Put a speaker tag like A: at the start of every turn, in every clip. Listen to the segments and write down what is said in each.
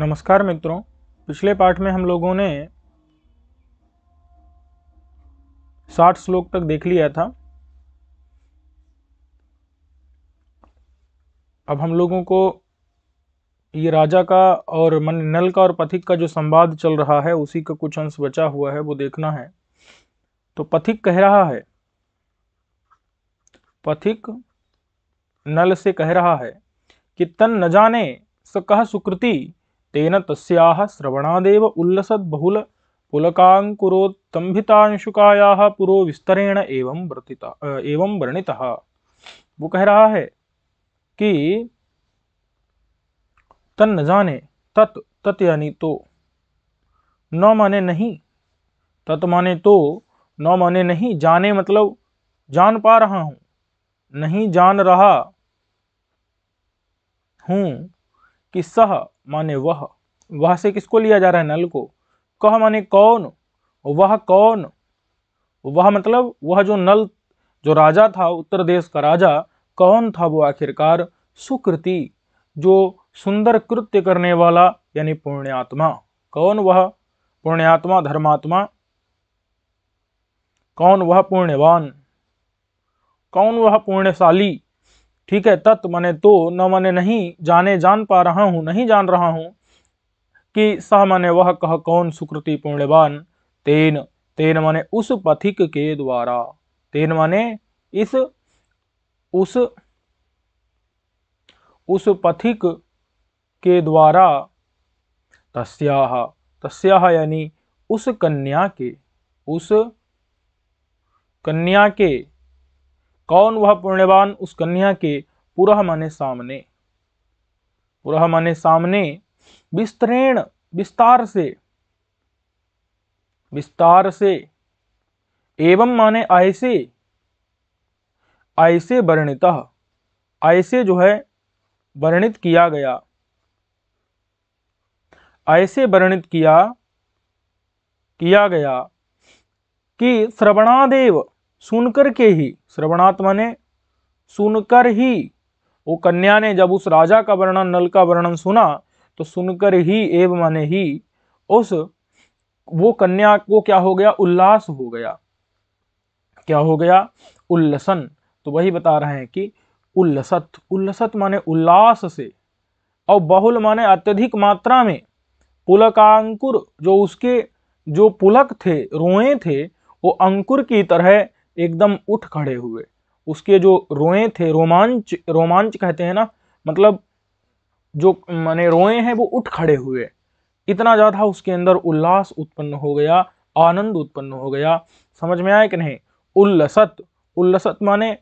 A: नमस्कार मित्रों पिछले पाठ में हम लोगों ने साठ श्लोक तक देख लिया था अब हम लोगों को ये राजा का और मन नल का और पथिक का जो संवाद चल रहा है उसी का कुछ अंश बचा हुआ है वो देखना है तो पथिक कह रहा है पथिक नल से कह रहा है कि तन न जाने स कह सुकृति तेन तस्याः श्रवणादेव उल्लसद्बहुल पुलकांकुरोत्तंभितांशुकायाः पुरो विस्तरेण एवं वर्तिता एवं वर्णितः वो कह रहा है कि तन न जाने तत् तत यानी तो न माने नहीं तत माने तो न माने नहीं जाने मतलब जान पा रहा हूँ नहीं जान रहा हूँ कि सह माने वह वह से किसको लिया जा रहा है नल को कह माने कौन वह कौन वह मतलब वह जो नल जो राजा था उत्तर देश का राजा कौन था वो आखिरकार सुकृति जो सुंदर कृत्य करने वाला यानी पुण्यात्मा कौन वह पुण्यात्मा धर्मात्मा कौन वह पुण्यवान कौन वह पुण्यशाली ठीक है तत् माने तो न माने नहीं जाने जान पा रहा हूँ नहीं जान रहा हूँ कि सह मने वह कह कौन सुकृति पुण्यवान तेन तेन मने उस पथिक के द्वारा तेन माने इस उस उस पथिक के द्वारा तस्याह तस्याह यानी उस कन्या के उस कन्या के कौन वह पुण्यवान उस कन्या के पुरह माने सामने पुरह माने सामने विस्तरेण विस्तार से विस्तार से एवं माने ऐसे ऐसे वर्णित ऐसे जो है वर्णित किया गया ऐसे वर्णित किया किया गया कि श्रवणादेव सुनकर के ही श्रवणात्मा ने सुनकर ही वो कन्या ने जब उस राजा का वर्णन नल का वर्णन सुना तो सुनकर ही एव माने ही उस वो कन्या को क्या हो गया उल्लास हो गया क्या हो गया उल्लसन तो वही बता रहे हैं कि उल्लसत उल्लसत माने उल्लास से और बहुल माने अत्यधिक मात्रा में पुलकांकुर जो उसके जो पुलक थे रोए थे वो अंकुर की तरह एकदम उठ खड़े हुए उसके जो रोए थे रोमांच रोमांच कहते हैं ना मतलब जो माने रोए हैं वो उठ खड़े हुए इतना ज़्यादा उसके अंदर उल्लास उत्पन्न हो गया आनंद उत्पन्न हो गया समझ में आया कि नहीं उल्लसत उल्लसत माने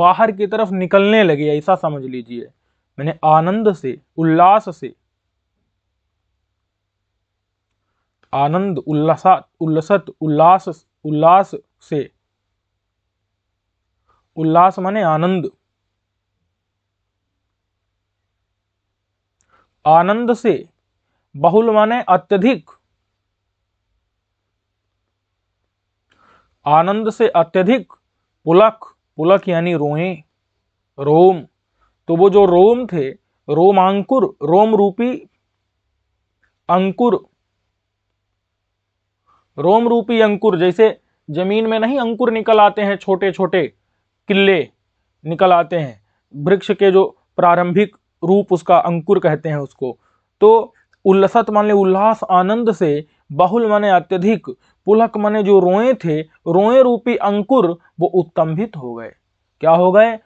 A: बाहर की तरफ निकलने लगे ऐसा समझ लीजिए मैंने आनंद से उल्लास से आनंद उल्लास उल्लसत उल्लास उल्लास से उल्लास माने आनंद आनंद से बहुल माने अत्यधिक आनंद से अत्यधिक पुलक पुलक यानी रोए रोम तो वो जो रोम थे रोमांकुर रोम रूपी अंकुर रोम रूपी अंकुर जैसे जमीन में नहीं अंकुर निकल आते हैं छोटे छोटे किले निकल आते हैं वृक्ष के जो प्रारंभिक रूप उसका अंकुर कहते हैं उसको तो उल्लसत माने उल्लास आनंद से बहुल माने अत्यधिक पुलक माने जो रोए थे रोए रूपी अंकुर वो उत्तंभित हो गए क्या हो गए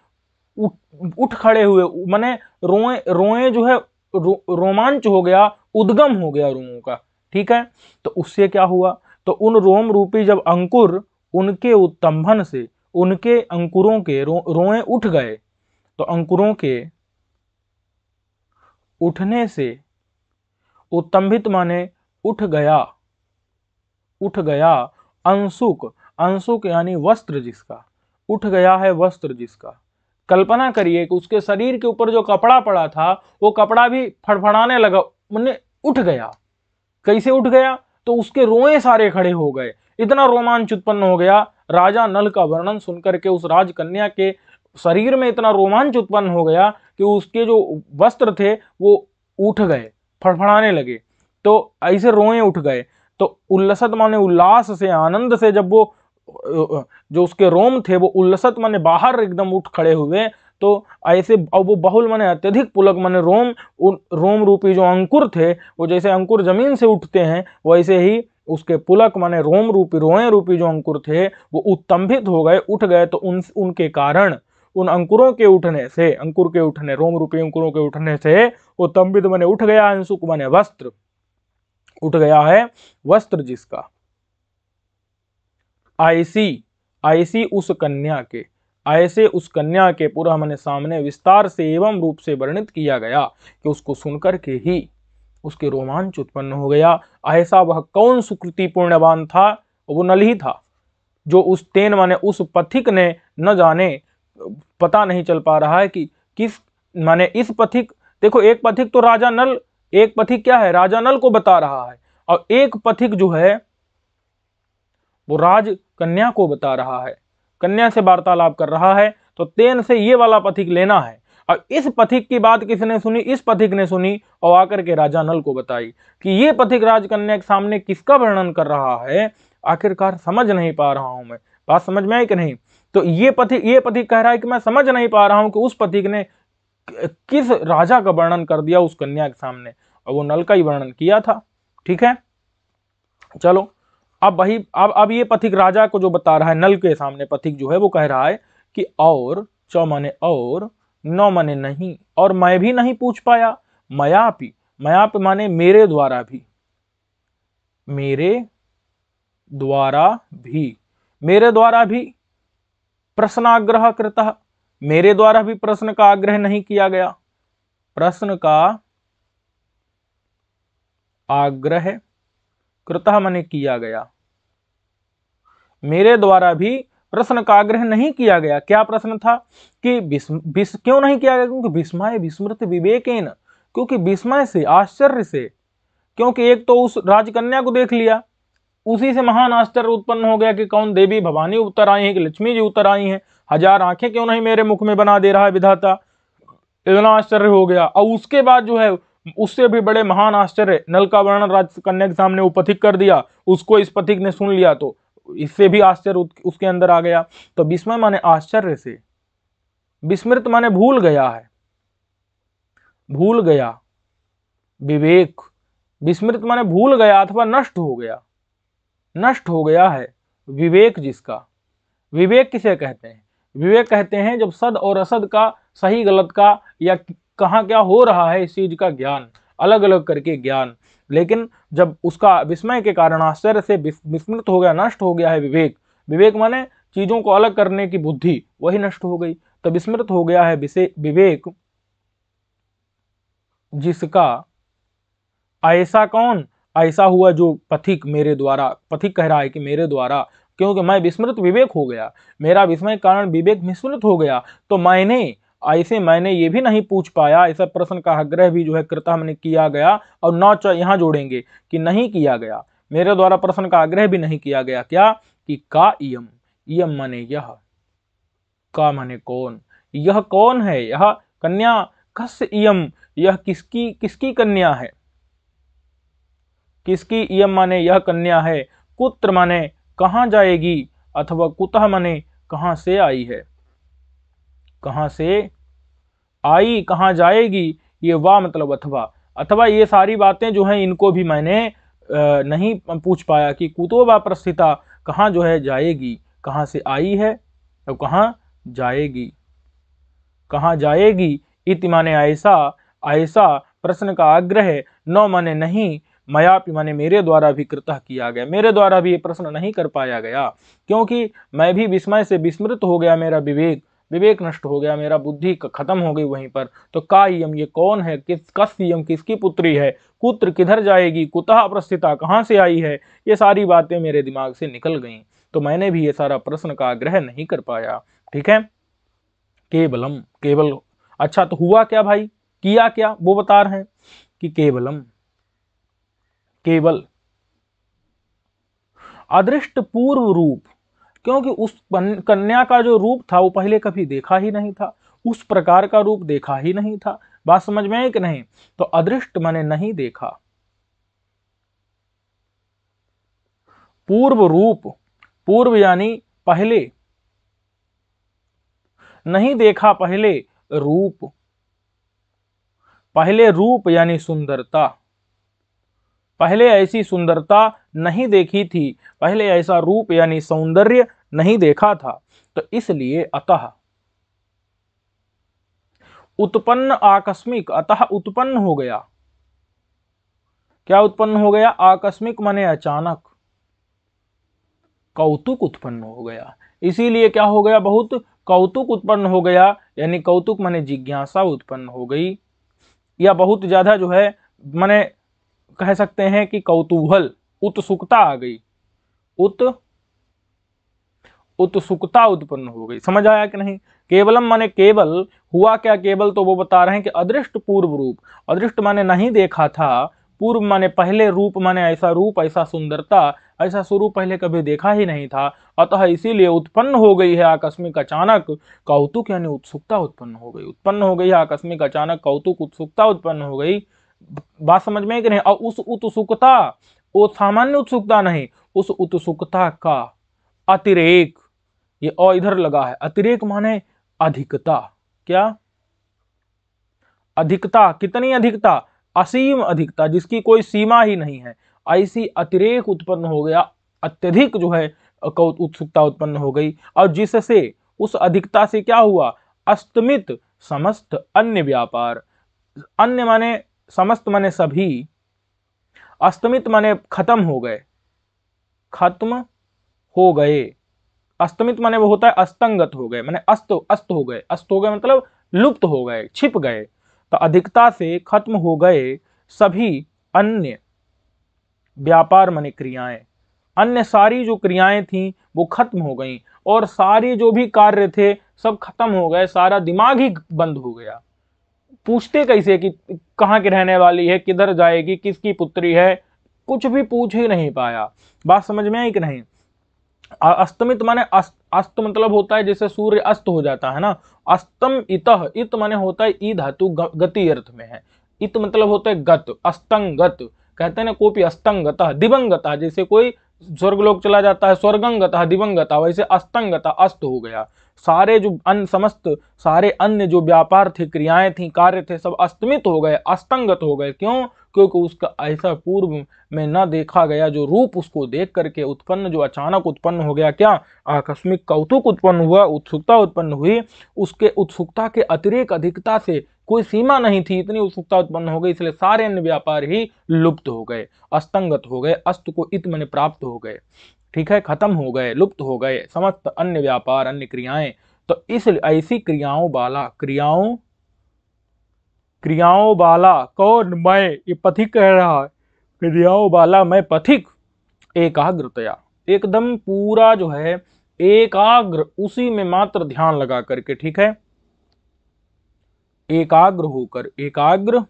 A: उठ, उठ खड़े हुए माने रोए रोए जो है रो, रोमांच हो गया उद्गम हो गया रोमों का ठीक है तो उससे क्या हुआ तो उन रोम रूपी जब अंकुर उनके उत्तंभन से उनके अंकुरों के रो, रोए उठ गए तो अंकुरों के उठने से उत्तंभित माने उठ गया उठ गया अंशुक अंशुक यानी वस्त्र जिसका उठ गया है वस्त्र जिसका कल्पना करिए कि उसके शरीर के ऊपर जो कपड़ा पड़ा था वो कपड़ा भी फड़फड़ाने लगा मैंने उठ गया कैसे उठ गया तो उसके रोए सारे खड़े हो गए इतना रोमांच उत्पन्न हो गया राजा नल का वर्णन सुनकर के उस राजकन्या के शरीर में इतना रोमांच उत्पन्न हो गया कि उसके जो वस्त्र थे वो उठ गए फड़फड़ाने लगे तो ऐसे रोए उठ गए तो उल्लसत माने उल्लास से आनंद से जब वो जो उसके रोम थे वो उल्लसत माने बाहर एकदम उठ खड़े हुए तो ऐसे अब वो बहुल माने अत्यधिक पुलक माने रोम उन रोम रूपी जो अंकुर थे वो जैसे अंकुर जमीन से उठते हैं वैसे ही उसके पुलक माने रोम रूपी रोए रूपी जो अंकुर थे वो उत्तंभित हो गए उठ गए तो उन उनके कारण उन अंकुरों के उठने से अंकुर के उठने रोम रूपी अंकुरों के उठने से वो तंबित माने उठ गया अंशुक माने वस्त्र उठ गया है वस्त्र जिसका आयसी आयसी उस कन्या के ऐसे उस कन्या के पूरा मैंने सामने विस्तार से एवं रूप से वर्णित किया गया कि उसको सुनकर के ही उसके रोमांच उत्पन्न हो गया ऐसा वह कौन सुकृति पूर्णवान था वो नल ही था जो उस तेन माने उस पथिक ने न जाने पता नहीं चल पा रहा है कि किस माने इस पथिक देखो एक पथिक तो राजा नल एक पथिक क्या है राजा नल को बता रहा है और एक पथिक जो है वो राज कन्या को बता रहा है कन्या से वार्तालाप कर रहा है तो तेन से ये वाला पथिक लेना है और इस पथिक की बात किसने सुनी इस पथिक ने सुनी और आकर के राजा नल को बताई कि ये पथिक राजकन्या के सामने किसका वर्णन कर रहा है आखिरकार समझ नहीं पा रहा हूं मैं बात समझ में आई कि नहीं तो ये पथिक ये पथिक कह रहा है कि मैं समझ नहीं पा रहा हूं कि उस पथिक ने किस राजा का वर्णन कर दिया उस कन्या के सामने और वो नल का ही वर्णन किया था ठीक है चलो अब वही अब अब ये पथिक राजा को जो बता रहा है नल के सामने पथिक जो है वो कह रहा है कि और चौमाने और न मने नहीं और मैं भी नहीं पूछ पाया मयापि मयाप माने मेरे द्वारा भी मेरे द्वारा भी मेरे द्वारा भी प्रश्न आग्रह करता मेरे द्वारा भी प्रश्न का आग्रह नहीं किया गया प्रश्न का आग्रह कृतः मने किया गया मेरे द्वारा भी प्रश्न का आग्रह नहीं किया गया क्या प्रश्न था कि विस्म क्यों नहीं किया गया क्योंकि विस्मय विस्मृत विवेक क्योंकि विस्मय से आश्चर्य से क्योंकि एक तो उस राजकन्या को देख लिया उसी से महान आश्चर्य उत्पन्न हो गया कि कौन देवी भवानी उत्तर आई है कि लक्ष्मी जी उत्तर आई हैं हजार आंखें क्यों नहीं मेरे मुख में बना दे रहा है विधाता इतना आश्चर्य हो गया और उसके बाद जो है उससे भी बड़े महान आश्चर्य नलका वर्ण वर्णन राजकन्या के सामने उपथिक कर दिया उसको इस पथिक ने सुन लिया तो इससे भी आश्चर्य उसके अंदर आ गया तो विस्मय माने आश्चर्य से विस्मृत माने भूल गया है भूल गया विवेक विस्मृत माने भूल गया अथवा नष्ट हो गया नष्ट हो गया है विवेक जिसका विवेक किसे कहते हैं विवेक कहते हैं जब सद और असद का सही गलत का या कहाँ क्या हो रहा है इस चीज का ज्ञान अलग अलग करके ज्ञान लेकिन जब उसका विस्मय के कारण आश्चर्य से विस्मृत हो गया नष्ट हो गया है विवेक विवेक माने चीज़ों को अलग करने की बुद्धि वही नष्ट हो गई तो विस्मृत हो गया है विवेक जिसका ऐसा कौन ऐसा हुआ जो पथिक मेरे द्वारा पथिक कह रहा है कि मेरे द्वारा क्योंकि मैं विस्मृत विवेक हो गया मेरा विस्मय कारण विवेक विस्मृत हो गया तो मैंने ऐसे मैंने ये भी नहीं पूछ पाया ऐसा प्रश्न का आग्रह भी जो है कृतः मैंने किया गया और नौ यहाँ जोड़ेंगे कि नहीं किया गया मेरे द्वारा प्रश्न का आग्रह भी नहीं किया गया क्या कि का इम इम माने यह का माने कौन यह कौन है यह कन्या कस इम यह किसकी किसकी कन्या है किसकी इम माने यह कन्या है कुत्र माने कहाँ जाएगी अथवा कुतः माने कहाँ से आई है कहाँ से आई कहाँ जाएगी ये वाह मतलब अथवा अथवा ये सारी बातें जो हैं इनको भी मैंने नहीं पूछ पाया कि कुतोबा प्रस्थिता कहाँ जो है जाएगी कहाँ से आई है और कहाँ जाएगी कहाँ जाएगी इति माने ऐसा ऐसा प्रश्न का आग्रह नौ माने नहीं मयापि माने मेरे द्वारा भी कृतः किया गया मेरे द्वारा भी ये प्रश्न नहीं कर पाया गया क्योंकि मैं भी विस्मय से विस्मृत हो गया मेरा विवेक विवेक नष्ट हो गया मेरा बुद्धि खत्म हो गई वहीं पर तो यम ये कौन है किस यम किसकी पुत्री है पुत्र किधर जाएगी कुतः अप्रस्थिता कहाँ से आई है ये सारी बातें मेरे दिमाग से निकल गईं तो मैंने भी ये सारा प्रश्न का आग्रह नहीं कर पाया ठीक है केवलम केवल अच्छा तो हुआ क्या भाई किया क्या वो बता रहे हैं कि केवलम केवल अदृष्ट पूर्व रूप क्योंकि उस कन्या का जो रूप था वो पहले कभी देखा ही नहीं था उस प्रकार का रूप देखा ही नहीं था बात समझ में आई कि नहीं तो अदृष्ट मैंने नहीं देखा पूर्व रूप पूर्व यानी पहले नहीं देखा पहले रूप पहले रूप यानी सुंदरता पहले ऐसी सुंदरता नहीं देखी थी पहले ऐसा रूप यानी सौंदर्य नहीं देखा था तो इसलिए अतः उत्पन्न आकस्मिक अतः उत्पन्न हो गया क्या उत्पन्न हो गया आकस्मिक माने अचानक कौतुक उत्पन्न हो गया इसीलिए क्या हो गया बहुत कौतुक उत्पन्न हो गया यानी कौतुक माने जिज्ञासा उत्पन्न हो गई या बहुत ज़्यादा जो है माने कह सकते हैं कि कौतूहल उत्सुकता आ गई उत्सुकता उत्सुकता उत्पन्न हो गई समझ आया कि नहीं केवलम माने केवल हुआ क्या केवल तो वो बता रहे हैं कि अदृष्ट पूर्व रूप अदृष्ट माने नहीं देखा था पूर्व माने पहले रूप माने ऐसा रूप ऐसा सुंदरता ऐसा स्वरूप पहले कभी देखा ही नहीं था अतः इसीलिए उत्पन्न हो गई है आकस्मिक अचानक कौतुक यानी उत्सुकता उत्पन्न हो गई उत्पन्न हो गई आकस्मिक अचानक कौतुक उत्सुकता उत्पन्न हो गई बात समझ में कि नहीं और उस उत्सुकता वो सामान्य उत्सुकता नहीं उस उत्सुकता का अतिरेक ये अ इधर लगा है अतिरेक माने अधिकता क्या अधिकता कितनी अधिकता असीम अधिकता जिसकी कोई सीमा ही नहीं है ऐसी अतिरेक उत्पन्न हो गया अत्यधिक जो है उत्सुकता उत्पन्न हो गई और जिससे उस अधिकता से क्या हुआ अस्तमित समस्त अन्य व्यापार अन्य माने समस्त माने सभी अस्तमित माने खत्म हो गए खत्म हो गए अस्तमित माने वो होता है अस्तंगत हो गए मैंने अस्त अस्त हो गए अस्त हो गए मतलब लुप्त हो गए छिप गए तो अधिकता से खत्म हो गए सभी अन्य व्यापार मन क्रियाएं अन्य सारी जो क्रियाएं थीं वो खत्म हो गई और सारी जो भी कार्य थे सब खत्म हो गए सारा दिमाग ही बंद हो गया पूछते कैसे कि कहाँ की रहने वाली है किधर जाएगी किसकी पुत्री है कुछ भी पूछ ही नहीं पाया बात समझ में आई कि नहीं अस्तमित माने अस्त, अस्त मतलब होता है जैसे सूर्य अस्त हो जाता है ना अस्तम इत इत माने होता है ई धातु गति अर्थ में है इत मतलब होता है गत अस्तंगत कहते हैं ना कोपी अस्तंगत दिवंगत जैसे कोई स्वर्ग लोग चला जाता है स्वर्गंगत दिवंगत वैसे अस्तंगत अस्त हो गया सारे जो अन्य समस्त सारे अन्य जो व्यापार थे क्रियाएं थी कार्य थे सब अस्तमित हो गए अस्तंगत हो गए क्यों क्योंकि उसका ऐसा पूर्व में न देखा गया जो रूप उसको देख करके उत्पन्न जो अचानक उत्पन्न हो गया क्या आकस्मिक कौतुक उत्पन्न हुआ उत्सुकता उत्पन्न हुई उसके उत्सुकता के अतिरिक्त अधिकता से कोई सीमा नहीं थी इतनी उत्सुकता उत्पन्न हो गई इसलिए सारे अन्य व्यापार ही लुप्त हो गए अस्तंगत हो गए अस्त को इत प्राप्त हो गए ठीक है खत्म हो गए लुप्त हो गए समस्त अन्य व्यापार अन्य क्रियाएं तो इस ऐसी क्रियाओं वाला क्रियाओं क्रियाओं वाला कौन मैं ये पथिक कह रहा है क्रियाओं वाला मैं पथिक एकाग्रतया एकदम पूरा जो है एकाग्र उसी में मात्र ध्यान लगा करके ठीक है एकाग्र होकर एकाग्र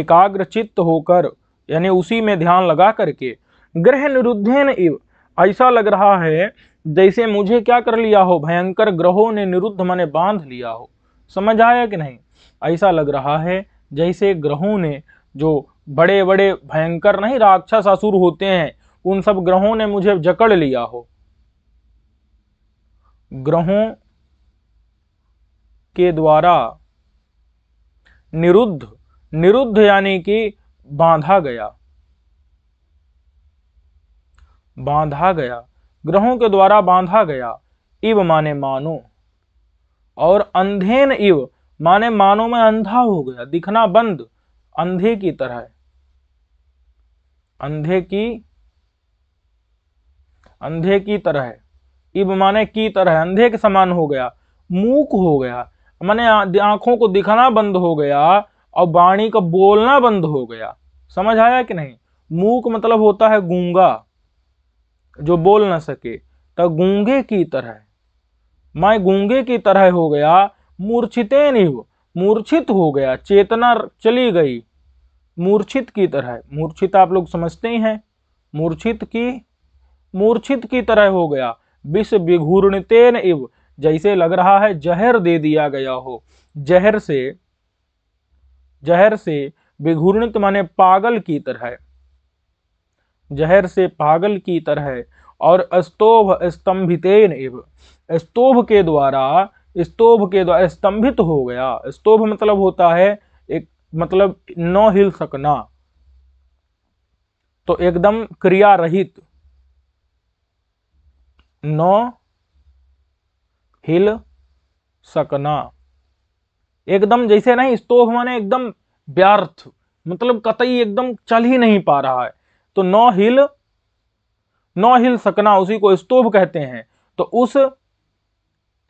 A: एकाग्र चित्त होकर यानी उसी में ध्यान लगा करके ग्रह निरुद्धेन इव ऐसा लग रहा है जैसे मुझे क्या कर लिया हो भयंकर ग्रहों ने निरुद्ध मने बांध लिया हो समझ आया कि नहीं ऐसा लग रहा है जैसे ग्रहों ने जो बड़े बड़े भयंकर नहीं राक्षस असुर होते हैं उन सब ग्रहों ने मुझे जकड़ लिया हो ग्रहों के द्वारा निरुद्ध निरुद्ध यानी कि बांधा गया बांधा गया ग्रहों के द्वारा बांधा गया इव माने मानो और अंधेन इव माने मानो में अंधा हो गया दिखना बंद अंधे की तरह अंधे की अंधे की तरह है इब माने की तरह अंधे के समान हो गया मूक हो गया माने आंखों को दिखना बंद हो गया और वाणी का बोलना बंद हो गया समझ आया कि नहीं मूक मतलब होता है गूंगा जो बोल ना सके तो गूंगे की तरह मैं गूंगे की तरह हो गया मूर्छित नहीं मूर्छित हो गया चेतना चली गई मूर्छित की तरह मूर्छित आप लोग समझते ही हैं मूर्छित की मूर्छित की तरह हो गया विष विघूर्णतेन इव जैसे लग रहा है जहर दे दिया गया हो जहर से जहर से विघूर्णित माने पागल की तरह जहर से पागल की तरह और अस्तोभ स्तंभितेन इव स्तोभ के द्वारा स्तोभ के द्वारा स्तंभित हो गया स्तोभ मतलब होता है एक मतलब न हिल सकना तो एकदम क्रिया रहित न हिल सकना एकदम जैसे नहीं स्तोभ माने एकदम व्यर्थ मतलब कतई एकदम चल ही नहीं पा रहा है तो न हिल न हिल सकना उसी को स्तोभ कहते हैं तो उस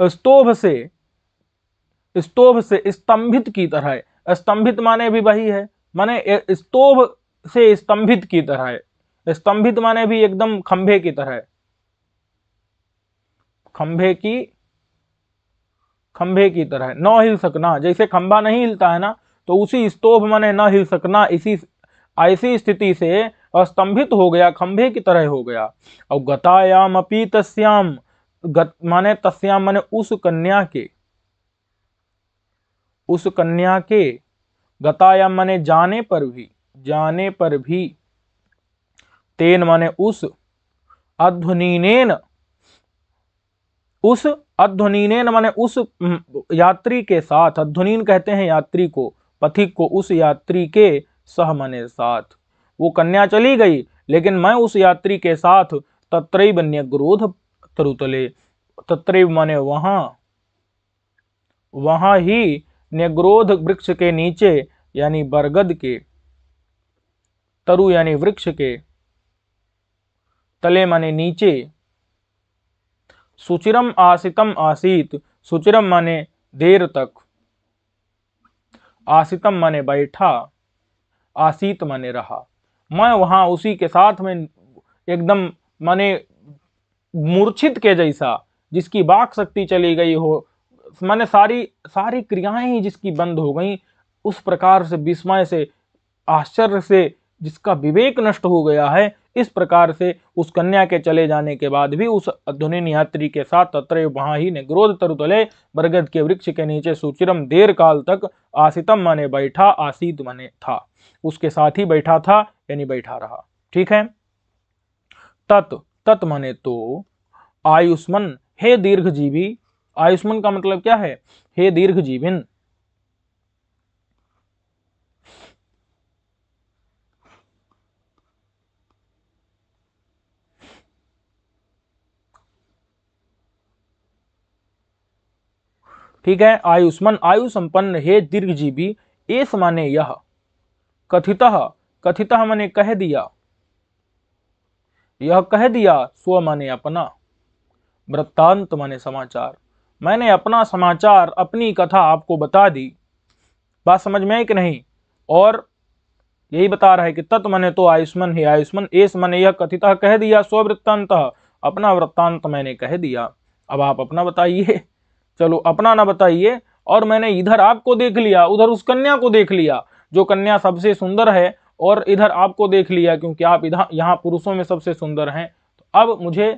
A: स्तोभ से स्तोभ से स्तंभित की तरह स्तंभित माने भी वही है माने स्तोभ से स्तंभित की तरह स्तंभित माने भी एकदम खंभे की तरह खंभे की खंभे की तरह न हिल सकना जैसे खंभा नहीं हिलता है ना तो उसी स्तोभ माने न हिल सकना इसी ऐसी स्थिति से स्तंभित हो गया खंभे की तरह हो गया और गतायाम अपी तस्याम गत माने तस्याम माने उस कन्या के उस कन्या के गतायाम माने जाने पर भी जाने पर भी तेन माने उस अध्वनीनेन उस अध्वनीनेन माने उस यात्री के साथ अध्वनीन कहते हैं यात्री को पथिक को उस यात्री के सह माने साथ वो कन्या चली गई लेकिन मैं उस यात्री के साथ तत्रैव ग्रोध तत्रुतले तो तत्रिव माने वहां वहां ही निग्रोध वृक्ष के नीचे यानी बरगद के तरु यानी वृक्ष के तले माने नीचे सुचिरम आसितम आसीत सुचिरम माने देर तक आसितम माने बैठा आसित माने रहा मैं वहां उसी के साथ में एकदम माने मूर्छित के जैसा जिसकी बाक शक्ति चली गई हो माने सारी सारी क्रियाएं ही जिसकी बंद हो गई उस प्रकार से विस्मय से आश्चर्य से जिसका विवेक नष्ट हो गया है इस प्रकार से उस कन्या के चले जाने के बाद भी उस अधुनिन यात्री के साथ तत्र वहाँ ही ने ग्रोध तरुतले बरगद के वृक्ष के नीचे सुचिरम देर काल तक आसितम माने बैठा आसित माने था उसके साथ ही बैठा था यानी बैठा रहा ठीक है तत् तत् माने तो आयुष्मन हे दीर्घजीवी आयुष्मन का मतलब क्या है हे दीर्घजीविन ठीक है आयुष्मन आयु संपन्न हे दीर्घजीवी एस माने यह कथित कथित मैंने कह दिया यह कह दिया स्व माने अपना वृत्तांत माने समाचार मैंने अपना समाचार अपनी कथा आपको बता दी बात समझ में आई कि नहीं और यही बता रहा है कि तत् मने तो आयुष्मन ही आयुष्मन एस मने यह कथित कह दिया स्व वृत्तांत अपना वृत्तांत मैंने कह दिया अब आप अपना बताइए चलो अपना ना बताइए और मैंने इधर आपको देख लिया उधर उस कन्या को देख लिया जो कन्या सबसे सुंदर है और इधर आपको देख लिया क्योंकि आप इधर यहाँ पुरुषों में सबसे सुंदर हैं तो अब मुझे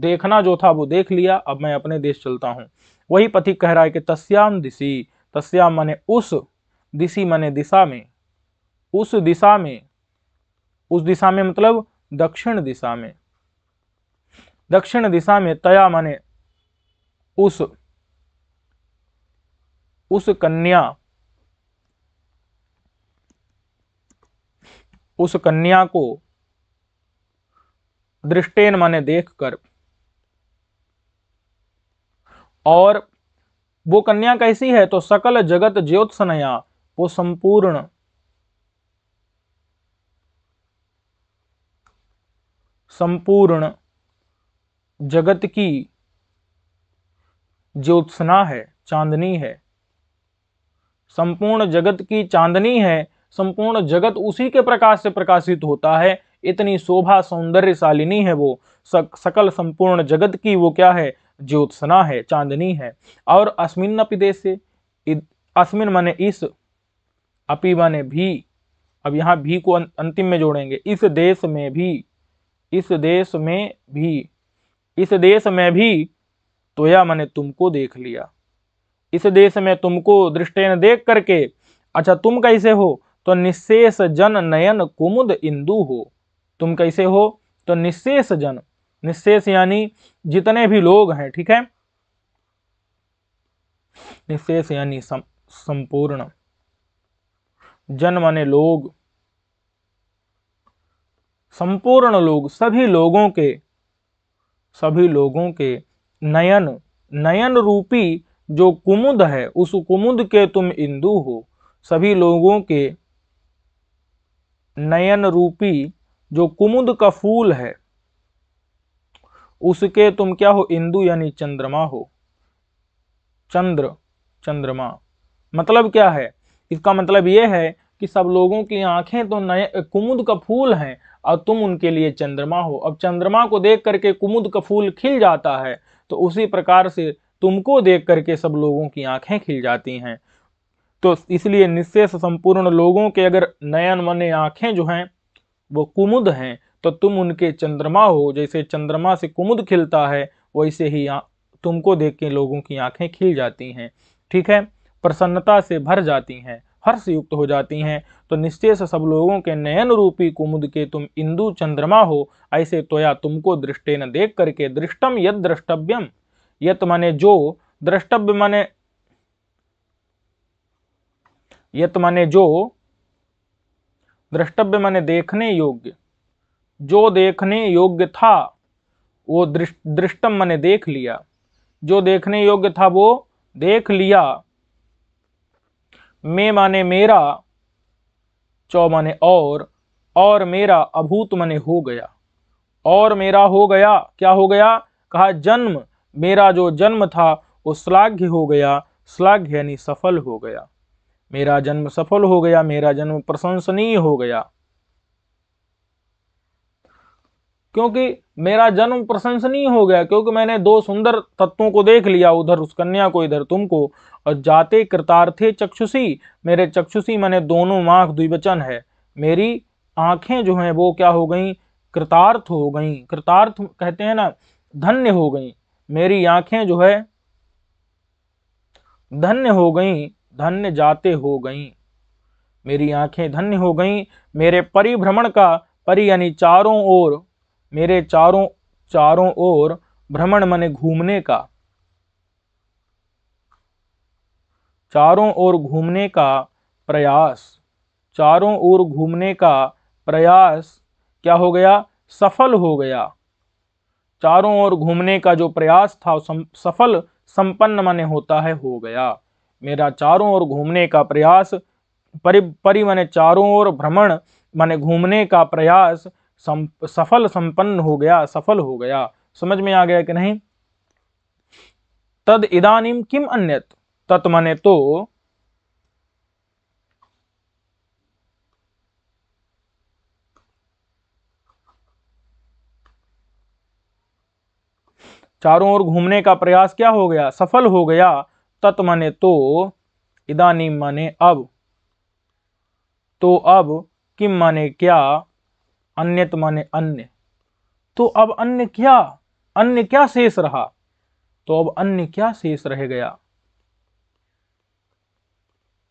A: देखना जो था वो देख लिया अब मैं अपने देश चलता हूँ वही पति कह रहा है कि तस्याम दिशी तस्याम मने उस दिशी मने दिशा में उस दिशा में उस दिशा में मतलब दक्षिण दिशा में दक्षिण दिशा में तया माने उस उस कन्या उस कन्या को दृष्टेन माने देखकर और वो कन्या कैसी है तो सकल जगत ज्योत्सनया वो संपूर्ण संपूर्ण जगत की ज्योत्सना है चांदनी है संपूर्ण जगत की चांदनी है संपूर्ण जगत उसी के प्रकाश से प्रकाशित होता है इतनी शोभा सौंदर्यशालिनी है वो सक, सकल संपूर्ण जगत की वो क्या है ज्योत्सना है चांदनी है और अस्मिन अपिदेश अस्मिन माने इस अपि माने भी अब यहाँ भी को अं-, अंतिम में जोड़ेंगे इस देश में भी इस देश में भी इस देश में भी तो या मैंने तुमको देख लिया इस देश में तुमको दृष्टेन देख करके अच्छा तुम कैसे हो तो निशेष जन नयन कुमुद इंदु हो तुम कैसे हो तो निशेष जन निशेष यानी जितने भी लोग हैं ठीक है निशेष यानी सम, संपूर्ण जन माने लोग संपूर्ण लोग सभी लोगों के सभी लोगों के नयन नयन रूपी जो कुमुद है उस कुमुद के तुम इंदु हो सभी लोगों के नयन रूपी जो कुमुद का फूल है उसके तुम क्या हो इंदु यानी चंद्रमा हो चंद्र चंद्रमा मतलब क्या है इसका मतलब यह है कि सब लोगों की आंखें तो नए कुमुद का फूल हैं और तुम उनके लिए चंद्रमा हो अब चंद्रमा को देख करके कुमुद का फूल खिल जाता है तो उसी प्रकार से तुमको देख करके सब लोगों की आंखें खिल जाती हैं तो इसलिए निशेष संपूर्ण लोगों के अगर नयन मने आँखें जो हैं वो कुमुद हैं तो तुम उनके चंद्रमा हो जैसे चंद्रमा से कुमुद खिलता है वैसे ही तुमको देख के लोगों की आँखें खिल जाती हैं ठीक है प्रसन्नता से भर जाती हैं हर्ष युक्त हो जाती हैं तो निश्चय से सब लोगों के नयन रूपी कुमुद के तुम इंदु चंद्रमा हो ऐसे तो या तुमको दृष्टे न देख करके दृष्टम यद द्रष्टव्यम यत माने जो द्रष्टव्य माने यत माने जो द्रष्टव्य माने देखने योग्य जो देखने योग्य था वो दृष्ट दृष्टम माने देख लिया जो देखने योग्य था वो देख लिया मैं माने मेरा चौ माने और और मेरा अभूत माने हो गया और मेरा हो गया क्या हो गया कहा जन्म मेरा जो जन्म था वो श्लाघ्य हो गया श्लाघ्य यानी सफल हो गया मेरा जन्म सफल हो गया मेरा जन्म प्रशंसनीय हो गया क्योंकि मेरा जन्म प्रशंसनीय हो गया क्योंकि मैंने दो सुंदर तत्वों को देख लिया उधर उस कन्या को इधर तुमको और जाते कृतार्थे चक्षुषी मेरे चक्षुषी मैंने दोनों माख द्विवचन है मेरी आंखें जो हैं वो क्या हो गई कृतार्थ हो गई कृतार्थ कहते हैं ना धन्य हो गई मेरी आंखें जो है धन्य हो गई धन्य जाते हो गईं मेरी आंखें धन्य हो गईं मेरे परिभ्रमण का परि यानी चारों ओर मेरे चारों चारों ओर भ्रमण मने घूमने का चारों ओर घूमने का प्रयास चारों ओर घूमने का प्रयास क्या हो गया सफल हो गया चारों ओर घूमने का जो प्रयास था सफल संपन्न माने होता है हो गया मेरा चारों ओर घूमने का प्रयास परि परि मैंने चारों ओर भ्रमण माने घूमने का प्रयास सम, सफल संपन्न हो गया सफल हो गया समझ में आ गया कि नहीं तद इदानीम किम अन्यत तत् माने तो चारों ओर घूमने का प्रयास क्या हो गया सफल हो गया तत् माने तो इदानी माने अब तो अब किम माने क्या अन्यत माने अन्य तो अब अन्य क्या अन्य क्या शेष रहा तो अब अन्य क्या शेष रह गया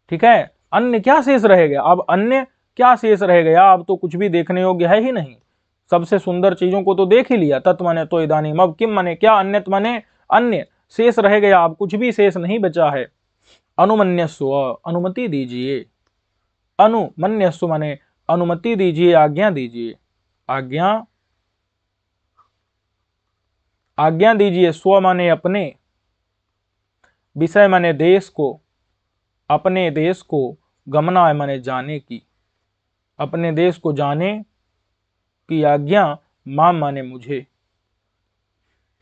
A: ठीक है अन्य क्या शेष रह गया अब अन्य क्या शेष रह गया अब तो कुछ भी देखने योग्य है ही नहीं सबसे सुंदर चीजों को तो देख ही लिया तत् माने तो इदानी अब किम माने क्या अन्यत माने अन्य शेष रह गया आप कुछ भी शेष नहीं बचा है अनुमन्य अनुमति दीजिए अनुमन्यस्व माने अनुमति दीजिए आज्ञा दीजिए आज्ञा आज्ञा दीजिए स्व माने अपने विषय माने देश को अपने देश को गमना माने जाने की अपने देश को जाने की आज्ञा मां माने मुझे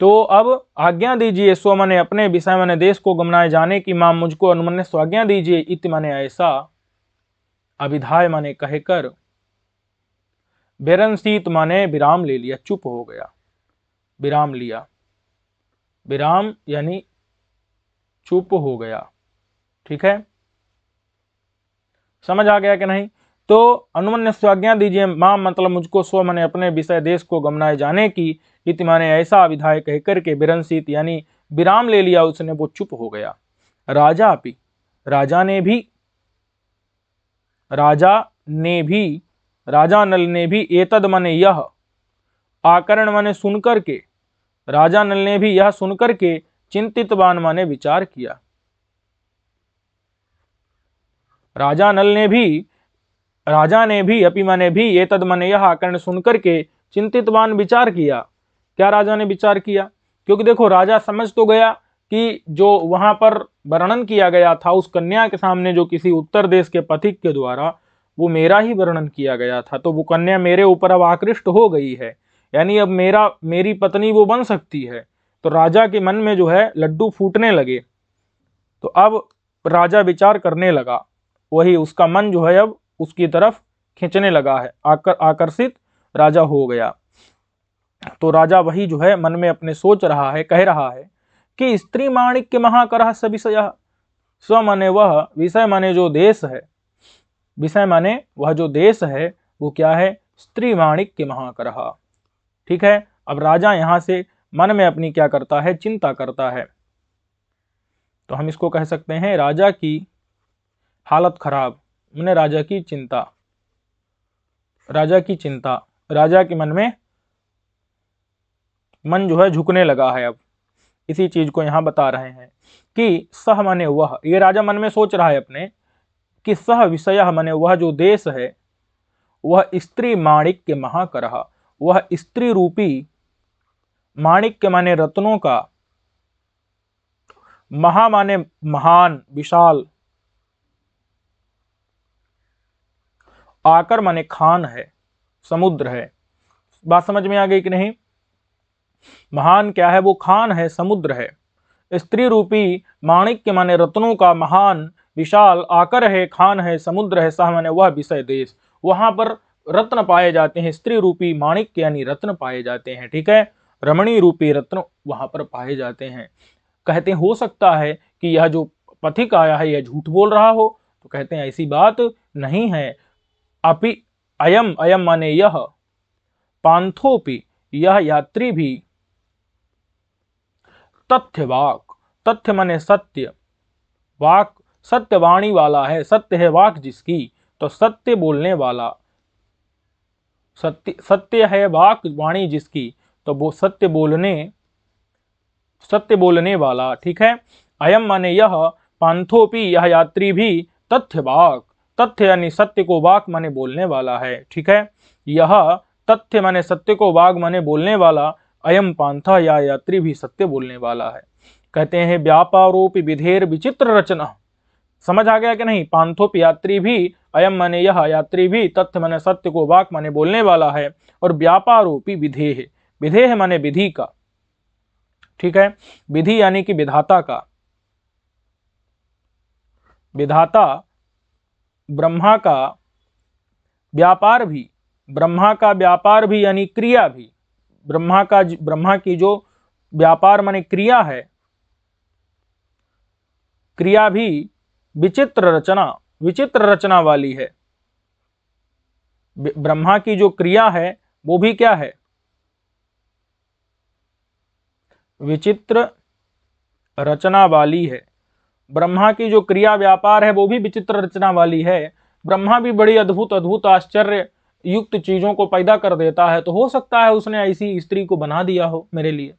A: तो अब आज्ञा दीजिए सो मैंने अपने विषय मैंने देश को गमनाए जाने की मां मुझको अनुमन्य आज्ञा दीजिए इत माने ऐसा अभिधाय माने कहकर सीत माने विराम ले लिया चुप हो गया विराम लिया विराम यानी चुप हो गया ठीक है समझ आ गया कि नहीं तो अनुमन्य ने स्वाज्ञा दीजिए माँ मतलब मुझको सो मैंने अपने विषय देश को गमनाए जाने की इति माने ऐसा विधाय कह के बिरंसित यानी विराम ले लिया उसने वो चुप हो गया राजा अपी राजा ने भी राजा ने भी राजा नल ने भी एतद मने यह आकरण मने सुनकर के राजा नल ने भी यह सुनकर के चिंतित बान माने विचार किया राजा नल ने भी राजा ने भी अपिमा ने भी ये तद मने यह आकरण सुन करके चिंतितवान विचार किया क्या राजा ने विचार किया क्योंकि देखो राजा समझ तो गया कि जो वहां पर वर्णन किया गया था उस कन्या के सामने जो किसी उत्तर देश के पथिक के द्वारा वो मेरा ही वर्णन किया गया था तो वो कन्या मेरे ऊपर अब आकृष्ट हो गई है यानी अब मेरा मेरी पत्नी वो बन सकती है तो राजा के मन में जो है लड्डू फूटने लगे तो अब राजा विचार करने लगा वही उसका मन जो है अब उसकी तरफ खींचने लगा है आकर आकर्षित राजा हो गया तो राजा वही जो है मन में अपने सोच रहा है कह रहा है कि स्त्री माणिक्य महाकर सविषय स्व माने वह विषय माने जो देश है विषय माने वह जो देश है वो क्या है स्त्री माणिक्य महाकर ठीक है अब राजा यहां से मन में अपनी क्या करता है चिंता करता है तो हम इसको कह सकते हैं राजा की हालत खराब मैंने राजा की चिंता राजा की चिंता राजा के मन में मन जो है झुकने लगा है अब इसी चीज को यहां बता रहे हैं कि सह मने वह ये राजा मन में सोच रहा है अपने कि सह विषय मने वह जो देश है वह स्त्री माणिक के महाकरहा वह स्त्री रूपी माणिक के माने रत्नों का महा माने महान विशाल आकर माने खान है समुद्र है बात समझ में आ गई कि नहीं महान क्या है वो खान है समुद्र है स्त्री रूपी माणिक के माने रत्नों का महान विशाल आकर है खान है समुद्र है सह माने वह विषय देश वहां पर रत्न पाए जाते हैं स्त्री रूपी माणिक यानी रत्न पाए जाते हैं ठीक है रमणी रूपी रत्न वहां पर पाए जाते हैं कहते हो सकता है कि यह जो पथिक आया है यह झूठ बोल रहा हो तो कहते हैं ऐसी बात नहीं है अपि अयम अयम माने यह पांथोपि यह यात्री भी तथ्यवाक तथ्य माने सत्य वाक सत्यवाणी वाला है सत्य है वाक जिसकी तो सत्य बोलने वाला सत्य सत्य है वाक वाणी जिसकी तो वो सत्य बोलने सत्य बोलने वाला ठीक है अयम माने यह पांथोपि यह यात्री भी तथ्यवाक तथ्य यानी सत्य को वाक माने बोलने वाला है ठीक है यह तथ्य माने सत्य को वाक माने बोलने वाला अयम पांथा या यात्री भी सत्य बोलने वाला है कहते हैं व्यापारोपी विधेर विचित्र रचना समझ आ गया कि नहीं पांथोप यात्री भी अयम माने यह यात्री भी तथ्य माने सत्य को वाक माने बोलने वाला है और व्यापारोपी विधेय विधेय माने विधि का ठीक है विधि यानी कि विधाता का विधाता ब्रह्मा का व्यापार भी ब्रह्मा का व्यापार भी यानी क्रिया भी ब्रह्मा का ब्रह्मा की जो व्यापार माने क्रिया है क्रिया भी विचित्र रचना विचित्र रचना वाली है ब्रह्मा की जो क्रिया है वो भी क्या है विचित्र रचना वाली है ब्रह्मा की जो क्रिया व्यापार है वो भी विचित्र रचना वाली है ब्रह्मा भी बड़ी अद्भुत अद्भुत आश्चर्य युक्त चीजों को पैदा कर देता है तो हो सकता है उसने ऐसी स्त्री को बना दिया हो मेरे लिए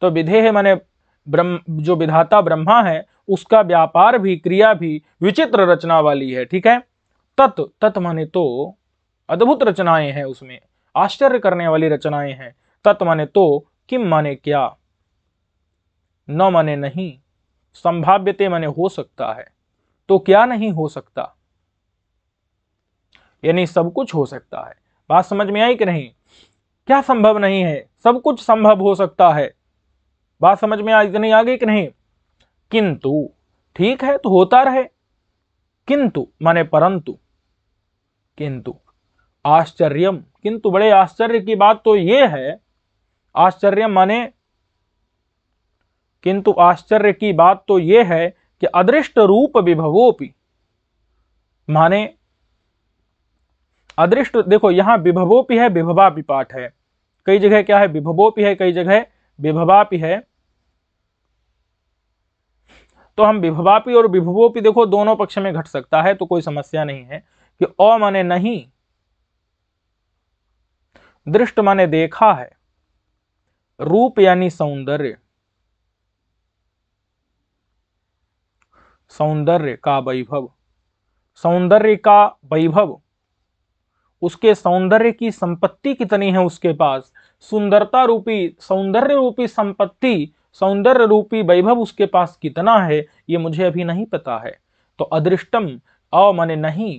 A: तो विधेय मैंने ब्रह्म जो विधाता ब्रह्मा है उसका व्यापार भी क्रिया भी विचित्र रचना वाली है ठीक है तत् तत् माने तो अद्भुत रचनाएं हैं उसमें आश्चर्य करने वाली रचनाएं हैं तत् माने तो किम माने क्या न माने नहीं संभाव्यते माने हो सकता है तो क्या नहीं हो सकता यानी सब कुछ हो सकता है बात समझ में आई कि नहीं क्या संभव नहीं है सब कुछ संभव हो सकता है बात समझ में आई नहीं आ गई कि नहीं किंतु ठीक है तो होता रहे किंतु माने परंतु किंतु आश्चर्यम किंतु बड़े आश्चर्य की बात तो यह है आश्चर्य माने किंतु आश्चर्य की बात तो यह है कि अदृष्ट रूप विभवोपि माने अदृष्ट देखो यहां विभवोपि है विभवा पाठ है कई जगह क्या है विभवोपि है कई जगह विभवापि है तो हम विभवापि और विभवोपि देखो दोनों पक्ष में घट सकता है तो कोई समस्या नहीं है कि ओ माने नहीं दृष्ट माने देखा है रूप यानी सौंदर्य सौंदर्य का वैभव सौंदर्य का वैभव उसके सौंदर्य की संपत्ति कितनी है उसके पास सुंदरता रूपी सौंदर्य रूपी संपत्ति सौंदर्य रूपी वैभव उसके पास कितना है ये मुझे अभी नहीं पता है तो अदृष्टम अ मैने नहीं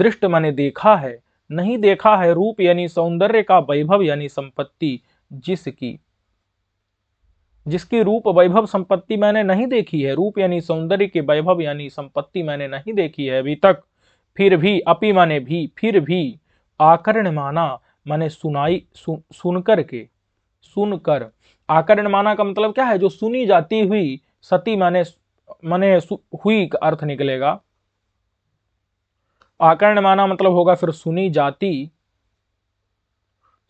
A: दृष्ट मैने देखा है नहीं देखा है रूप यानी सौंदर्य का वैभव यानी संपत्ति जिसकी जिसकी रूप वैभव संपत्ति मैंने नहीं देखी है रूप यानी सौंदर्य के वैभव यानी संपत्ति मैंने नहीं देखी है अभी तक फिर भी अपी माने भी फिर भी आकरण माना मैंने सुनाई सु, सुनकर के सुनकर आकरण माना का मतलब क्या है जो सुनी जाती हुई सती माने माने हुई का अर्थ निकलेगा आकरण माना मतलब होगा फिर सुनी जाती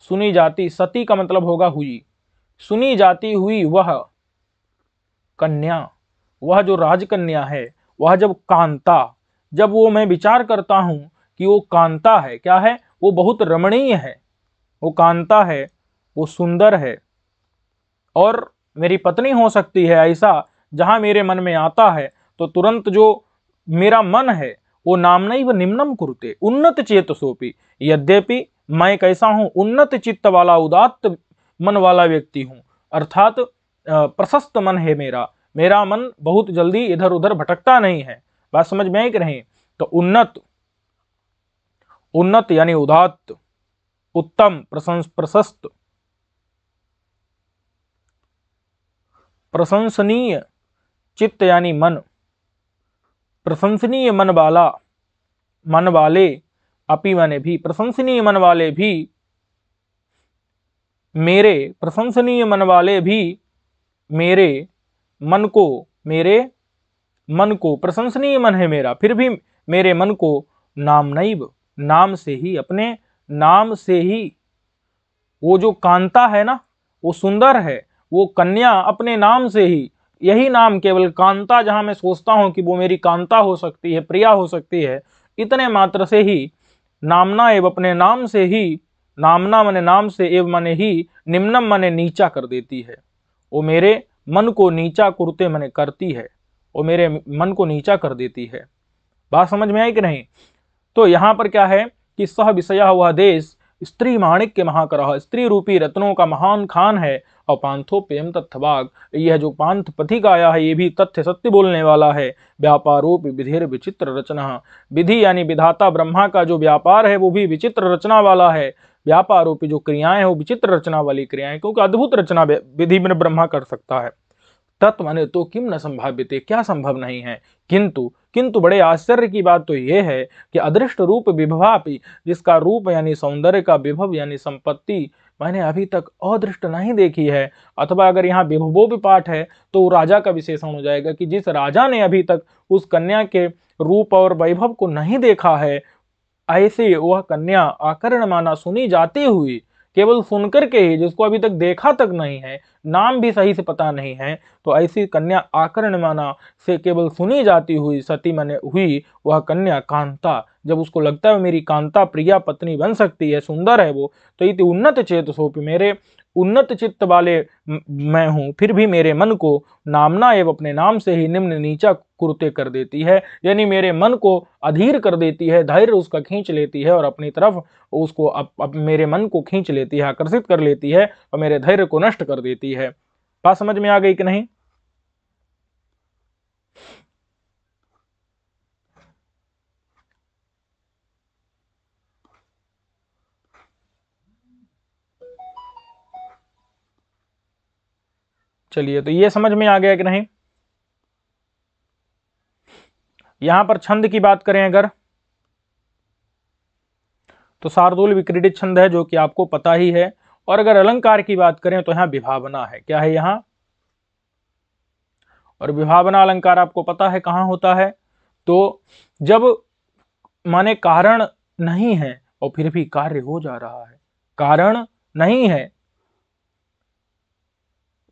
A: सुनी जाती सती का मतलब होगा हुई सुनी जाती हुई वह कन्या वह जो राजकन्या है वह जब कांता जब वो मैं विचार करता हूं कि वो कांता है क्या है वो बहुत रमणीय है वो कांता है वो सुंदर है और मेरी पत्नी हो सकती है ऐसा जहां मेरे मन में आता है तो तुरंत जो मेरा मन है वो व निम्नम कुरुते उन्नत चेत सोपी यद्यपि मैं कैसा हूं उन्नत चित्त वाला उदात्त मन वाला व्यक्ति हूँ अर्थात प्रशस्त मन है मेरा मेरा मन बहुत जल्दी इधर उधर भटकता नहीं है बात समझ में आई कि नहीं तो उन्नत उन्नत यानी उदात उत्तम प्रशंस प्रशस्त प्रशंसनीय चित्त यानी मन प्रशंसनीय मन वाला मन वाले अपी माने भी प्रशंसनीय मन वाले भी मेरे प्रशंसनीय मन वाले भी मेरे मन को मेरे मन को प्रशंसनीय मन है मेरा फिर भी मेरे मन को नाम नैब नाम से ही अपने नाम से ही वो जो कांता है ना वो सुंदर है वो कन्या अपने नाम से ही यही नाम केवल कांता जहाँ मैं सोचता हूँ कि वो मेरी कांता हो सकती है प्रिया हो सकती है इतने मात्र से ही नामना एवं अपने नाम से ही नामना मने नाम से एव मने ही निम्नम मने नीचा कर देती है वो मेरे मन को नीचा कुरते मने करती है वो मेरे मन को नीचा कर देती है बात समझ में आई कि नहीं तो यहाँ पर क्या है कि सह विषया हुआ देश स्त्री माणिक के महाकरह स्त्री रूपी रत्नों का महान खान है और पांथो प्रेम तथ्यवाग यह जो पांथ पथिक आया है ये भी तथ्य सत्य बोलने वाला है व्यापारूप विधिर विचित्र रचना विधि यानी विधाता ब्रह्मा का जो व्यापार है वो भी विचित्र रचना वाला है व्यापारोपी जो क्रियाएं हो विचित्र रचना वाली क्रियाएं क्योंकि अद्भुत रचना विधि में ब्रह्मा कर सकता है तत्व ने तो किम न संभावित क्या संभव नहीं है किंतु किंतु बड़े आश्चर्य की बात तो यह है कि अदृष्ट रूप विभवापी जिसका रूप यानी सौंदर्य का विभव यानी संपत्ति मैंने अभी तक अदृष्ट नहीं देखी है अथवा अगर यहाँ विभवो भी पाठ है तो राजा का विशेषण हो जाएगा कि जिस राजा ने अभी तक उस कन्या के रूप और वैभव को नहीं देखा है ऐसे वह कन्या आकरण माना सुनी जाती हुई केवल सुनकर के ही जिसको अभी तक देखा तक नहीं है नाम भी सही से पता नहीं है तो ऐसी कन्या आकरण माना से केवल सुनी जाती हुई सती मने हुई वह कन्या कांता जब उसको लगता है मेरी कांता प्रिया पत्नी बन सकती है सुंदर है वो तो इति उन्नत चेत सोप मेरे उन्नत चित्त वाले मैं हूँ फिर भी मेरे मन को नामना एवं अपने नाम से ही निम्न नीचा कुर्ते कर देती है यानी मेरे मन को अधीर कर देती है धैर्य उसका खींच लेती है और अपनी तरफ उसको अप, अप मेरे मन को खींच लेती है आकर्षित कर लेती है और मेरे धैर्य को नष्ट कर देती है बात समझ में आ गई कि नहीं चलिए तो ये समझ में आ गया कि नहीं यहां पर छंद की बात करें अगर तो शार्दुल विक्रीडित छंद है जो कि आपको पता ही है और अगर अलंकार की बात करें तो यहां विभावना है क्या है यहां और विभावना अलंकार आपको पता है कहां होता है तो जब माने कारण नहीं है और फिर भी कार्य हो जा रहा है कारण नहीं है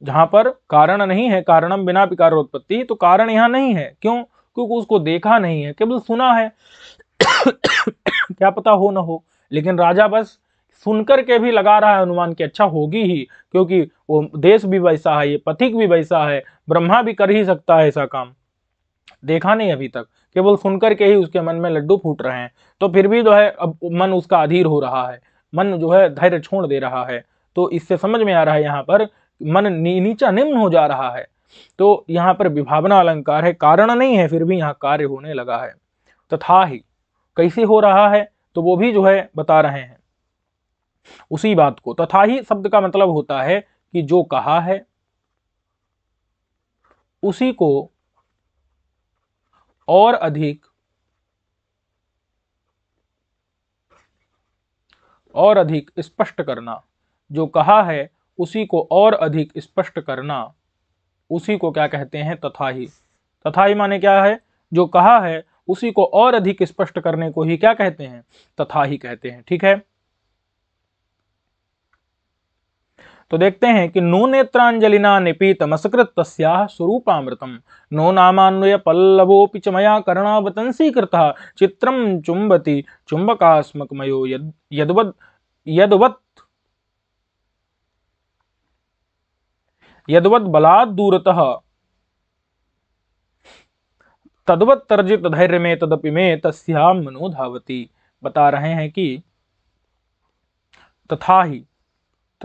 A: जहां पर कारण नहीं है कारणम बिना विकारोत्पत्ति तो कारण यहां नहीं है क्यों क्योंकि उसको देखा नहीं है केवल सुना है क्या पता हो ना हो लेकिन राजा बस सुनकर के भी लगा रहा है अनुमान कि अच्छा होगी ही क्योंकि वो देश भी वैसा है ये पथिक भी वैसा है ब्रह्मा भी कर ही सकता है ऐसा काम देखा नहीं अभी तक केवल सुनकर के ही उसके मन में लड्डू फूट रहे हैं तो फिर भी जो है अब मन उसका अधीर हो रहा है मन जो है धैर्य छोड़ दे रहा है तो इससे समझ में आ रहा है यहाँ पर मन नीचा निम्न हो जा रहा है तो यहाँ पर विभावना अलंकार है कारण नहीं है फिर भी यहाँ कार्य होने लगा है तथा ही कैसे हो रहा है तो वो भी जो है बता रहे हैं उसी बात को तथा ही शब्द का मतलब होता है कि जो कहा है उसी को और अधिक और अधिक स्पष्ट करना जो कहा है उसी को और अधिक स्पष्ट करना उसी को क्या कहते हैं तथा ही तथा ही माने क्या है जो कहा है उसी को और अधिक स्पष्ट करने को ही क्या कहते हैं तथा ही कहते हैं ठीक है तो देखते हैं कि नो नेत्रांजलिना निपीत मस्कृत तस्या स्वरूपामृतम नो नामान्वय पल्लवोपि मया कर्णावतंसी कृता चित्रम चुंबती चुंबकास्मकमयो यद यदवत यदवत यदवत बलात् दूरतः तदवत तर्जित धैर्य में तदपि में तस्याम मनो धावती बता रहे हैं कि तथा ही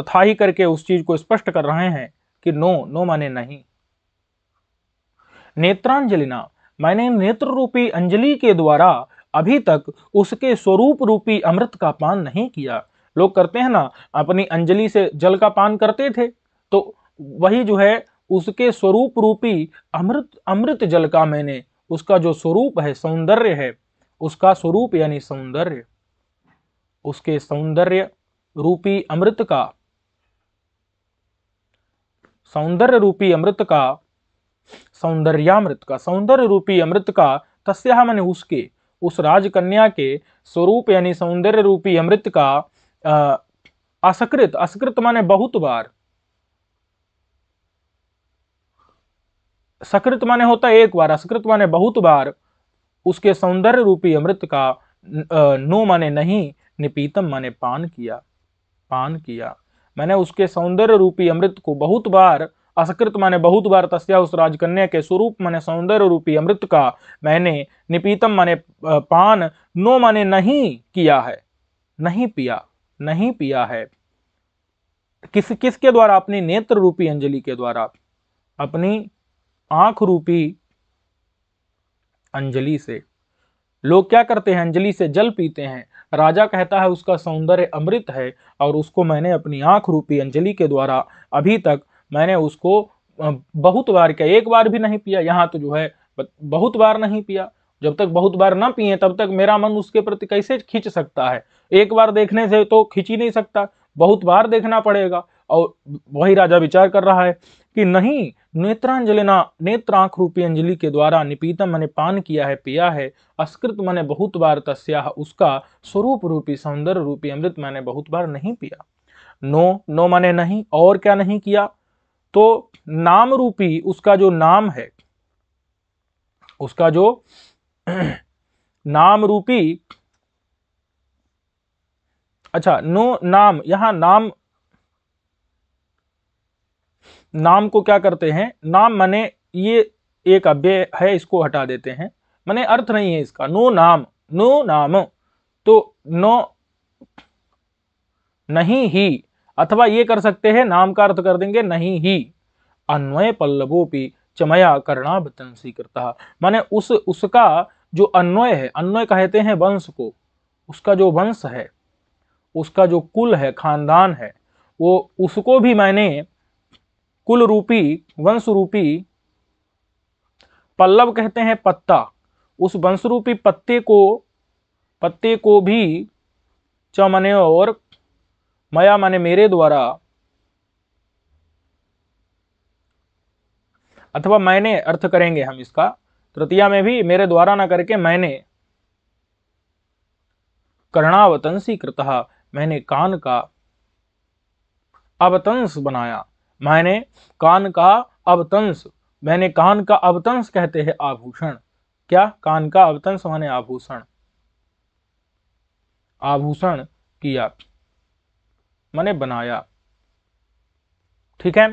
A: तथा ही करके उस चीज को स्पष्ट कर रहे हैं कि नो नो माने नहीं नेत्रांजलिना मैंने नेत्र रूपी अंजलि के द्वारा अभी तक उसके स्वरूप रूपी अमृत का पान नहीं किया लोग करते हैं ना अपनी अंजलि से जल का पान करते थे तो वही जो है उसके स्वरूप रूपी अमृत अमृत जल का मैंने उसका जो स्वरूप है सौंदर्य है उसका स्वरूप यानी सौंदर्य उसके सौंदर्य रूपी अमृत का सौंदर्य रूपी अमृत का सौंदर्यामृत का सौंदर्य रूपी अमृत का तस्या मैंने उसके उस राजकन्या के स्वरूप यानी सौंदर्य रूपी अमृत का असकृत असकृत माने बहुत बार सकृत माने होता है एक बार असकृत माने बहुत बार उसके सौंदर्य रूपी अमृत का नो माने नहीं निपीतम माने पान किया पान किया मैंने उसके सौंदर्य रूपी अमृत को बहुत बार असकृत माने बहुत बार तस्या उस राजकन्या के स्वरूप माने सौंदर्य रूपी अमृत का मैंने निपीतम माने पान नो माने नहीं किया है नहीं पिया नहीं पिया है किस किसके द्वारा अपनी नेत्र रूपी अंजलि के द्वारा अपनी आंख रूपी अंजलि से लोग क्या करते हैं अंजलि से जल पीते हैं राजा कहता है उसका सौंदर्य अमृत है और उसको मैंने अपनी आंख रूपी अंजलि के द्वारा अभी तक मैंने उसको बहुत बार क्या एक बार भी नहीं पिया यहाँ तो जो है बहुत बार नहीं पिया जब तक बहुत बार ना पिए तब तक मेरा मन उसके प्रति कैसे खींच सकता है एक बार देखने से तो खींच ही नहीं सकता बहुत बार देखना पड़ेगा और वही राजा विचार कर रहा है कि नहीं नेत्रांजलिना नेत्र आंख रूपी अंजलि के द्वारा निपीतम मैंने पान किया है पिया है अस्कृत मैंने बहुत बार तस्या उसका स्वरूप रूपी सौंदर्य रूपी अमृत मैंने बहुत बार नहीं पिया नो नो मैंने नहीं और क्या नहीं किया तो नाम रूपी उसका जो नाम है उसका जो नाम रूपी अच्छा नो नाम यहां नाम नाम को क्या करते हैं नाम माने ये एक अव्यय है इसको हटा देते हैं माने अर्थ नहीं है इसका नो नाम नो नाम तो नो नहीं ही अथवा ये कर सकते हैं नाम का अर्थ कर देंगे नहीं ही अन्वय पल्लवोपी चमया करना बतंसी करता माने उस उसका जो अन्वय है अन्वय कहते हैं वंश को उसका जो वंश है उसका जो कुल है खानदान है वो उसको भी मैंने कुल रूपी वंश रूपी पल्लव कहते हैं पत्ता उस वंश रूपी पत्ते को पत्ते को भी चमने और मया माने मेरे द्वारा अथवा मैंने अर्थ करेंगे हम इसका तृतीया में भी मेरे द्वारा ना करके मैंने कर्णावतंसी कृत मैंने कान का अवतंस बनाया मैंने कान का अवतंस मैंने कान का अवतंस कहते हैं आभूषण क्या कान का अवतंस माने आभूषण आभूषण किया मैंने बनाया ठीक है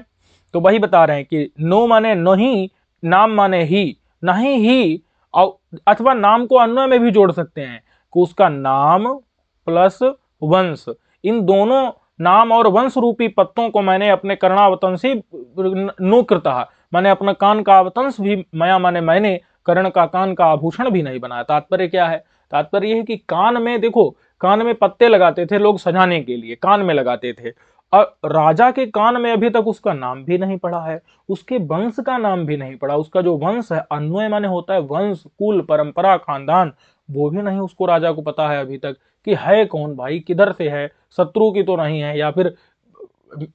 A: तो वही बता रहे हैं कि नो माने नहीं नाम माने ही नहीं ही अथवा नाम को अन्वय में भी जोड़ सकते हैं कि उसका नाम प्लस वंश इन दोनों नाम और वंश रूपी पत्तों को मैंने अपने से नोकृता मैंने अपना कान का अवतंश भी मया माने मैंने कर्ण का कान का आभूषण भी नहीं बनाया तात्पर्य क्या है तात्पर्य है कि कान में देखो कान में पत्ते लगाते थे लोग सजाने के लिए कान में लगाते थे और राजा के कान में अभी तक उसका नाम भी नहीं पड़ा है उसके वंश का नाम भी नहीं पड़ा उसका जो वंश है अन्वय माने होता है वंश कुल परंपरा खानदान वो भी नहीं उसको राजा को पता है अभी तक कि है कौन भाई किधर से है शत्रु की तो नहीं है या फिर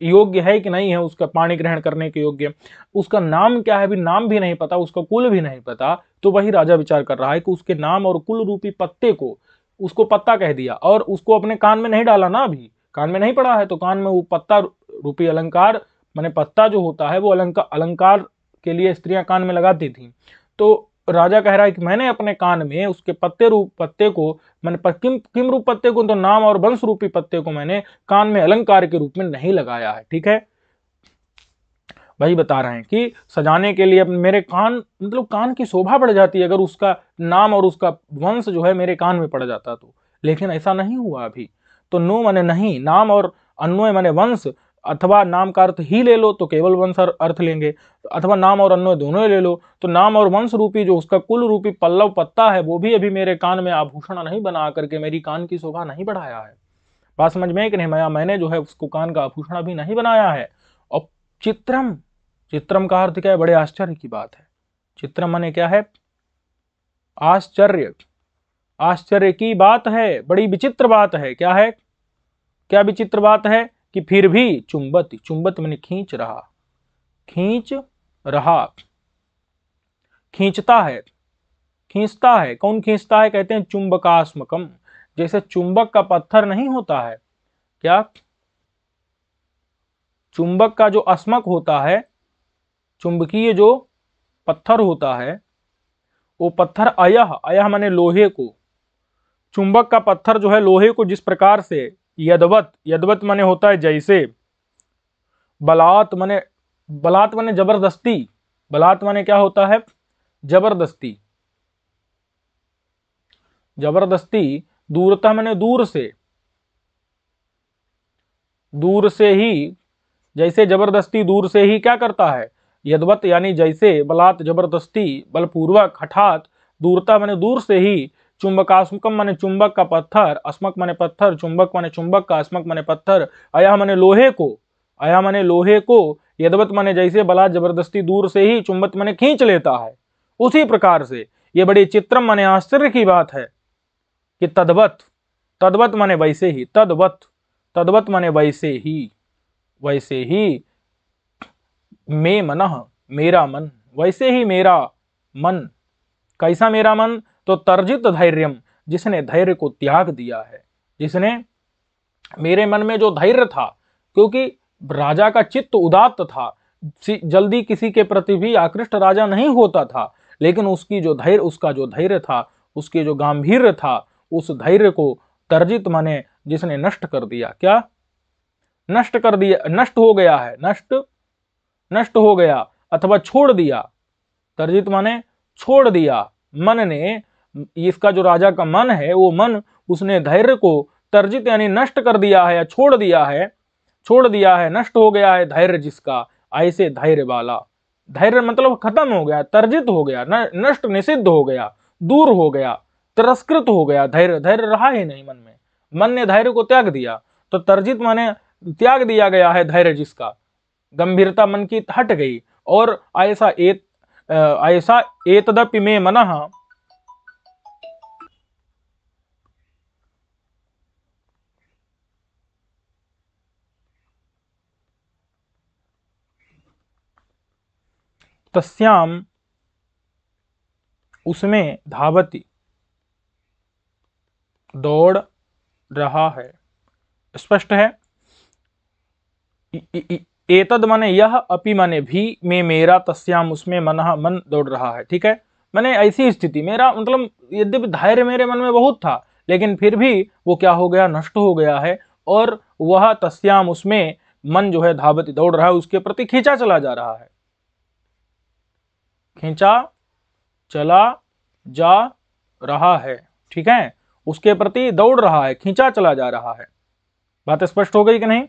A: योग्य है कि नहीं है उसका पाणी ग्रहण करने के योग्य उसका नाम क्या है अभी नाम भी नहीं पता उसका कुल भी नहीं पता तो वही राजा विचार कर रहा है कि उसके नाम और कुल रूपी पत्ते को उसको पत्ता कह दिया और उसको अपने कान में नहीं डाला ना अभी कान में नहीं पड़ा है तो कान में वो पत्ता रूपी अलंकार मैंने पत्ता जो होता है वो अलंकार अलंकार के लिए स्त्रियां कान में लगाती थी तो राजा कह रहा है कि मैंने अपने कान में उसके पत्ते रूप पत्ते को मैंने किम किम रूप पत्ते को तो नाम और वंश रूपी पत्ते को मैंने कान में अलंकार के रूप में नहीं लगाया है ठीक है भाई बता रहे हैं कि सजाने के लिए मेरे कान मतलब कान की शोभा बढ़ जाती है अगर उसका नाम और उसका वंश जो है मेरे कान में पड़ जाता तो लेकिन ऐसा नहीं हुआ अभी तो नो मैंने नहीं नाम और अन्वय मैंने वंश अथवा नाम का अर्थ ही ले लो तो केवल वंश अर्थ लेंगे अथवा नाम और अन्वय दोनों ले लो तो नाम और वंश रूपी जो उसका कुल रूपी पल्लव पत्ता है वो भी अभी मेरे कान में आभूषण नहीं बना करके मेरी कान की शोभा नहीं बढ़ाया है बात समझ में कि नहीं मैंने जो है उसको कान का आभूषण भी नहीं बनाया है और चित्रम चित्रम का अर्थ क्या है बड़े आश्चर्य की बात है चित्रम मैंने क्या है आश्चर्य आश्चर्य की बात है बड़ी विचित्र बात है क्या है क्या विचित्र बात है कि फिर भी चुंबत चुंबत मैंने खींच रहा खींच रहा खींचता है खींचता है कौन खींचता है कहते हैं चुंबकास्मकम जैसे चुंबक का पत्थर नहीं होता है क्या चुंबक का जो अस्मक होता है चुंबकीय जो पत्थर होता है वो पत्थर अयह अयह माने लोहे को चुंबक का पत्थर जो है लोहे को जिस प्रकार से यदवत यदवत माने होता है जैसे बलात् माने बलात् माने जबरदस्ती बलात् माने क्या होता है जबरदस्ती जबरदस्ती दूरता माने दूर से दूर से ही जैसे जबरदस्ती दूर से ही क्या करता है यदवत यानी जैसे बलात् जबरदस्ती बलपूर्वक हठात दूरता माने दूर से ही चुंबकास्मकम माने चुंबक का पत्थर अस्मक माने पत्थर चुंबक माने चुंबक का अस्मक माने पत्थर अया माने लोहे को अया माने लोहे को यदवत माने जैसे बला जबरदस्ती दूर से ही चुंबत माने खींच लेता है उसी प्रकार से ये बड़ी चित्रम माने आश्चर्य की बात है कि तदवत तदवत माने वैसे ही तदवत तदवत माने वैसे ही वैसे ही मे मन मेरा मन वैसे ही मेरा मन कैसा मेरा मन तो तर्जित धैर्य जिसने धैर्य को त्याग दिया है जिसने मेरे मन में जो धैर्य था क्योंकि राजा का चित्त उदात्त था जल्दी किसी के प्रति भी आकृष्ट राजा नहीं होता था लेकिन उसकी जो धैर्य उसका जो धैर्य था उसके जो गंभीर था उस धैर्य को तर्जित माने जिसने नष्ट कर दिया क्या नष्ट कर दिया नष्ट हो गया है नष्ट नष्ट हो गया अथवा छोड़ दिया तर्जित माने छोड़ दिया मन ने इसका जो राजा का मन है वो मन उसने धैर्य को तर्जित यानी नष्ट कर दिया है या छोड़ दिया है छोड़ दिया है नष्ट हो गया है धैर्य जिसका ऐसे धैर्य वाला धैर्य मतलब खत्म हो गया तर्जित हो गया नष्ट निषिद्ध हो गया दूर हो गया तिरस्कृत हो गया धैर्य धैर्य रहा ही नहीं मन में मन ने धैर्य को त्याग दिया तो तर्जित माने त्याग दिया गया है धैर्य जिसका गंभीरता मन की हट गई और ऐसा ऐसा एतदपि में मन तस्याम उसमें धावती दौड़ रहा है स्पष्ट है एतद माने यह अपि माने भी में मेरा तस्याम उसमें मन मन दौड़ रहा है ठीक है मैंने ऐसी स्थिति मेरा मतलब यद्यपि धैर्य मेरे मन में बहुत था लेकिन फिर भी वो क्या हो गया नष्ट हो गया है और वह तस्याम उसमें मन जो है धावती दौड़ रहा है उसके प्रति खींचा चला जा रहा है खींचा चला जा रहा है ठीक है उसके प्रति दौड़ रहा है खींचा चला जा रहा है बात स्पष्ट हो गई कि नहीं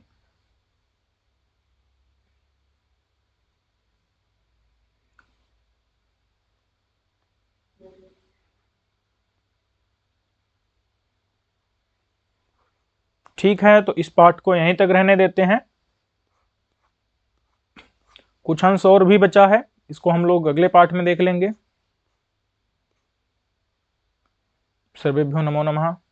A: ठीक है तो इस पार्ट को यहीं तक रहने देते हैं कुछ अंश और भी बचा है इसको हम लोग अगले पार्ट में देख लेंगे सर्वेभ्यो नमो नमः